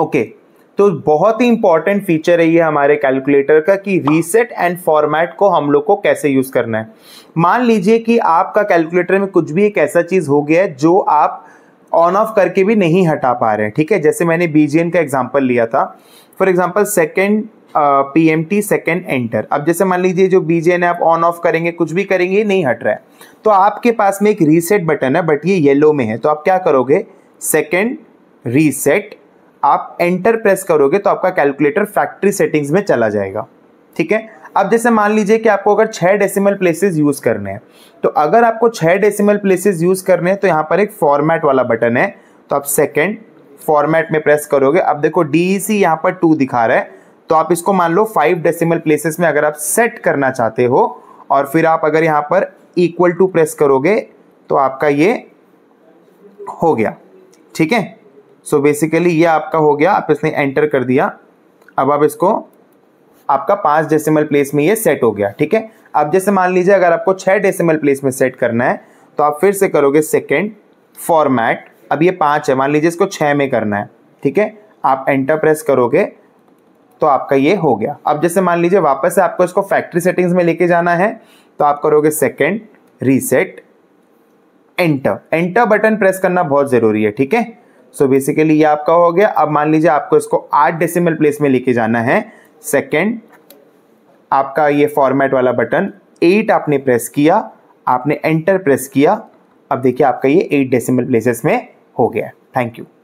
okay तो बहुत ही important feature है ये हमारे कैलकुलेटर का कि रीसेट एंड फॉर्मेट को हम लोग को कैसे यूज़ करना है मान लीजिए कि आपका कैलकुलेटर में कुछ भी एक ऐसा चीज़ हो गया है जो आप ऑन ऑफ करके भी नहीं हटा पा रहे हैं ठीक है जैसे मैंने बी का एग्जाम्पल लिया था for example second P M T second enter अब जैसे मान लीजिए जो बीजेन है आप ऑन ऑफ करेंगे कुछ भी करेंगे नहीं हट रहा है तो आपके पास में एक रीसेट बटन है बट ये येलो में है तो आप क्या करोगे सेकेंड रीसेट आप एंटर प्रेस करोगे तो आपका कैलकुलेटर फैक्ट्री सेटिंग्स में चला जाएगा ठीक है अब जैसे मान लीजिए कि आपको अगर छः डेसिमल प्लेसेस यूज़ करने हैं तो अगर आपको छः डेसिमल प्लेसेस यूज़ करने हैं तो यहाँ पर एक फॉर्मेट वाला बटन है तो आप सेकेंड फॉर्मेट में प्रेस करोगे अब देखो डी सी e यहाँ पर टू दिखा रहा है तो आप इसको मान लो फाइव डेसिमल प्लेसेस में अगर आप सेट करना चाहते हो और फिर आप अगर यहाँ पर इक्वल टू प्रेस करोगे तो आपका ये हो गया ठीक है सो so बेसिकली ये आपका हो गया आप इसने एंटर कर दिया अब आप इसको आपका पांच डेसिमल प्लेस में ये सेट हो गया ठीक है अब जैसे मान लीजिए अगर आपको छह डेसिमल प्लेस में सेट करना है तो आप फिर से करोगे सेकेंड फॉर्मेट अब ये पांच है मान लीजिए इसको छह में करना है ठीक है आप एंटर प्रेस करोगे तो आपका ये हो गया अब जैसे मान लीजिए वापस से आपको इसको फैक्ट्री सेटिंग्स में लेके जाना है तो आप करोगे second reset enter enter button press करना बहुत ज़रूरी है ठीक है सो बेसिकली ये आपका हो गया अब मान लीजिए आपको इसको आठ डेसिमल प्लेस में लेके जाना है सेकेंड आपका ये फॉर्मेट वाला बटन एट आपने प्रेस किया आपने एंटर प्रेस किया अब देखिए आपका ये एट डेसिमल प्लेसेस में हो गया थैंक यू